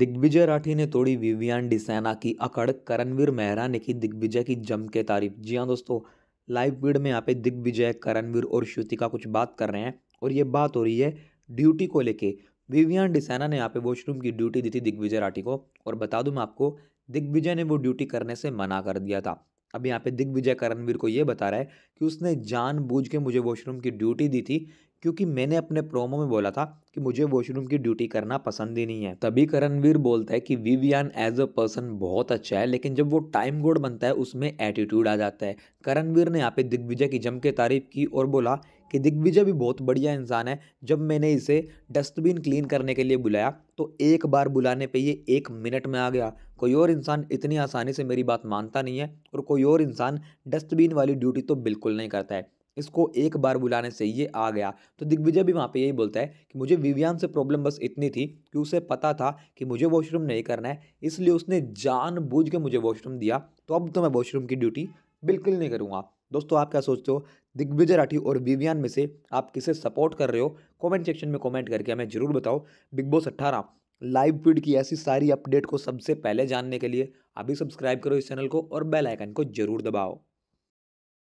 दिग्विजय राठी ने तोड़ी विवियान डिसेना की अकड़ करणवीर मेहरा ने की दिग्विजय की जम के तारीफ जी हाँ दोस्तों लाइव फीड में यहाँ पे दिग्विजय करणवीर और श्रुतिका कुछ बात कर रहे हैं और ये बात हो रही है ड्यूटी को लेके विवियान डिसैना ने यहाँ पे वॉशरूम की ड्यूटी दी थी दिग्विजय राठी को और बता दूँ मैं आपको दिग्विजय ने वो ड्यूटी करने से मना कर दिया था अब यहाँ पे दिग्विजय करणवीर को ये बता रहा है कि उसने जानबूझ के मुझे वॉशरूम की ड्यूटी दी थी क्योंकि मैंने अपने प्रोमो में बोला था कि मुझे वॉशरूम की ड्यूटी करना पसंद ही नहीं है तभी करणवीर बोलता है कि विवियन एज अ पर्सन बहुत अच्छा है लेकिन जब वो टाइम गोड बनता है उसमें एटीट्यूड आ जाता है करणवीर ने यहाँ पे दिग्विजय की जम के तारीफ की और बोला कि दिग्विजय भी बहुत बढ़िया इंसान है जब मैंने इसे डस्टबिन क्लीन करने के लिए बुलाया तो एक बार बुलाने पर ये एक मिनट में आ गया कोई और इंसान इतनी आसानी से मेरी बात मानता नहीं है और कोई और इंसान डस्टबिन वाली ड्यूटी तो बिल्कुल नहीं करता है इसको एक बार बुलाने से ये आ गया तो दिग्विजय भी वहाँ पे यही बोलता है कि मुझे विवियान से प्रॉब्लम बस इतनी थी कि उसे पता था कि मुझे वॉशरूम नहीं करना है इसलिए उसने जान बूझ के मुझे वॉशरूम दिया तो अब तो मैं वॉशरूम की ड्यूटी बिल्कुल नहीं करूँगा दोस्तों आप क्या सोचते हो दिग्विजय राठी और विवियान में से आप किसे सपोर्ट कर रहे हो कॉमेंट सेक्शन में कॉमेंट करके हमें जरूर बताओ बिग बॉस अट्ठारह लाइव फीड की ऐसी सारी अपडेट को सबसे पहले जानने के लिए अभी सब्सक्राइब करो इस चैनल को और बेल आइकन को जरूर दबाओ